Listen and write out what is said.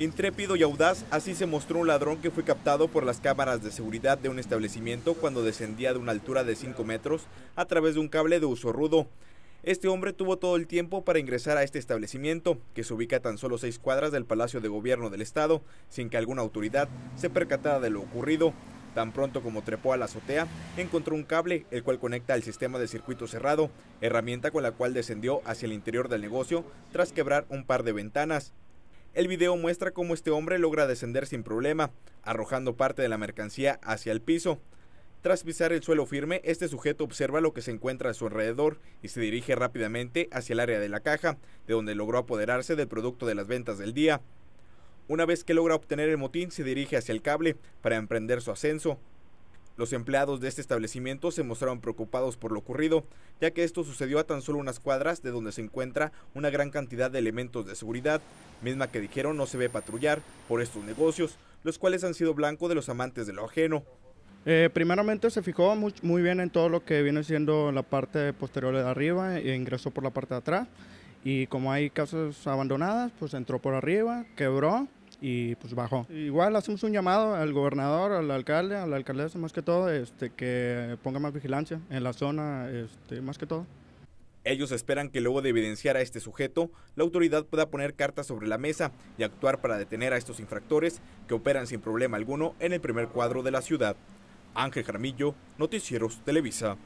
Intrépido y audaz, así se mostró un ladrón que fue captado por las cámaras de seguridad de un establecimiento cuando descendía de una altura de 5 metros a través de un cable de uso rudo. Este hombre tuvo todo el tiempo para ingresar a este establecimiento, que se ubica tan solo seis cuadras del Palacio de Gobierno del Estado, sin que alguna autoridad se percatara de lo ocurrido. Tan pronto como trepó a la azotea, encontró un cable, el cual conecta al sistema de circuito cerrado, herramienta con la cual descendió hacia el interior del negocio tras quebrar un par de ventanas. El video muestra cómo este hombre logra descender sin problema, arrojando parte de la mercancía hacia el piso. Tras pisar el suelo firme, este sujeto observa lo que se encuentra a su alrededor y se dirige rápidamente hacia el área de la caja, de donde logró apoderarse del producto de las ventas del día. Una vez que logra obtener el motín, se dirige hacia el cable para emprender su ascenso, los empleados de este establecimiento se mostraron preocupados por lo ocurrido, ya que esto sucedió a tan solo unas cuadras de donde se encuentra una gran cantidad de elementos de seguridad, misma que dijeron no se ve patrullar por estos negocios, los cuales han sido blanco de los amantes de lo ajeno. Eh, primeramente se fijó muy, bien en todo lo que viene siendo la parte posterior de arriba e ingresó por la parte de atrás y como hay casas abandonadas, pues entró por arriba, quebró y pues bajó. Igual hacemos un llamado al gobernador, al alcalde, a la alcaldesa más que todo, este, que ponga más vigilancia en la zona, este, más que todo. Ellos esperan que luego de evidenciar a este sujeto, la autoridad pueda poner cartas sobre la mesa y actuar para detener a estos infractores que operan sin problema alguno en el primer cuadro de la ciudad. Ángel Jaramillo, Noticieros Televisa.